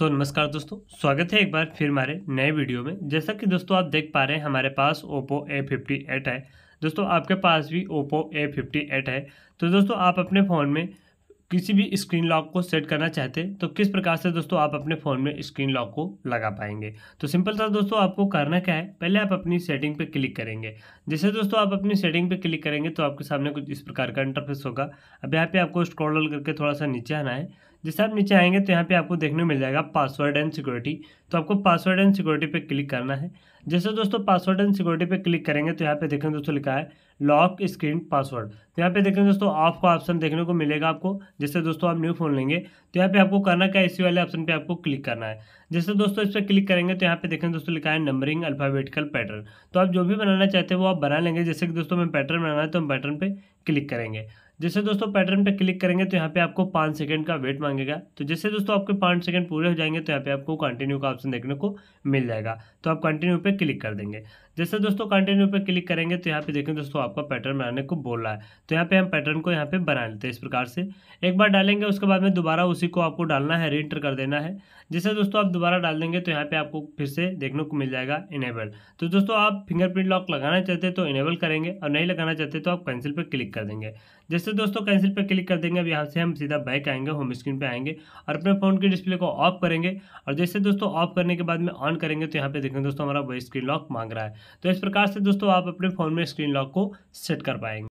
सो so, नमस्कार दोस्तों स्वागत है एक बार फिर हमारे नए वीडियो में जैसा कि दोस्तों आप देख पा रहे हैं हमारे पास ओप्पो ए फिफ्टी एट है दोस्तों आपके पास भी ओप्पो ए फिफ्टी एट है तो दोस्तों आप अपने फ़ोन में किसी भी स्क्रीन लॉक को सेट करना चाहते हैं तो किस प्रकार से दोस्तों आप अपने फ़ोन में स्क्रीन लॉक को लगा पाएंगे तो सिंपल सा दोस्तों आपको करना क्या है पहले आप अपनी सेटिंग पे क्लिक करेंगे जैसे दोस्तों आप अपनी सेटिंग पे क्लिक करेंगे तो आपके सामने कुछ इस प्रकार का इंटरफेस होगा अब यहाँ पे आपको स्क्रॉल करके थोड़ा सा नीचे आना है जैसे आप नीचे आएंगे तो यहाँ पे आपको देखने मिल जाएगा पासवर्ड एंड सिक्योरिटी तो आपको पासवर्ड एंड सिक्योरिटी पे क्लिक करना है जैसे दोस्तों पासवर्ड एंड सिक्योरिटी पे क्लिक करेंगे तो यहाँ पे देखें दोस्तों लिखा है लॉक स्क्रीन पासवर्ड तो यहाँ पे देखें दोस्तों ऑफ का ऑप्शन देखने को मिलेगा आपको जैसे दोस्तों आप न्यू फोन लेंगे तो यहाँ पे आपको करना क्या इसी वाले ऑप्शन पे आपको क्लिक करना है जैसे दोस्तों इस पर क्लिक करेंगे तो यहाँ पे देखें दोस्तों लिखा है नंबरिंग अल्फाबेटिकल पैटर्न तो आप जो भी बनाना चाहते हैं वो आप बना लेंगे जैसे कि दोस्तों हमें पैटर्न बनाना है तो हम पैटर्न पर क्लिक करेंगे जैसे दोस्तों पैटर्न पे क्लिक करेंगे तो यहाँ पे आपको पाँच सेकंड का वेट मांगेगा तो जैसे दोस्तों आपके पाँच सेकंड पूरे हो जाएंगे तो यहाँ पे आपको कंटिन्यू का ऑप्शन देखने को मिल जाएगा तो आप कंटिन्यू पे पर क्लिक कर देंगे जैसे दोस्तों कंटिन्यू पे क्लिक करेंगे तो यहाँ पे देखें दोस्तों आपका पैटर्न बनाने को बोल रहा है तो यहाँ पे हम पैटर्न को यहाँ पे बना लेते हैं इस प्रकार से एक बार डालेंगे उसके बाद में दोबारा उसी को आपको डालना है रीटर कर देना है जैसे दोस्तों आप दोबारा डाल देंगे तो यहाँ पे आपको फिर से देखने को मिल जाएगा इनेबल तो दोस्तों आप फिंगरप्रिंट लॉक लगाना चाहते तो इनेबल करेंगे और नहीं लगाना चाहते तो आप कैंसिल पर क्लिक कर देंगे जैसे दोस्तों कैंसिल पर क्लिक कर देंगे अब यहाँ से हम सीधा बैक आएंगे होम स्क्रीन पर आएंगे और अपने फ़ोन के डिस्प्ले को ऑफ करेंगे और जैसे दोस्तों ऑफ करने के बाद में ऑन करेंगे तो यहाँ पे देखें दोस्तों हमारा वही स्क्रीन लॉक मांग रहा है तो इस प्रकार से दोस्तों आप अपने फ़ोन में स्क्रीन लॉक को सेट कर पाएंगे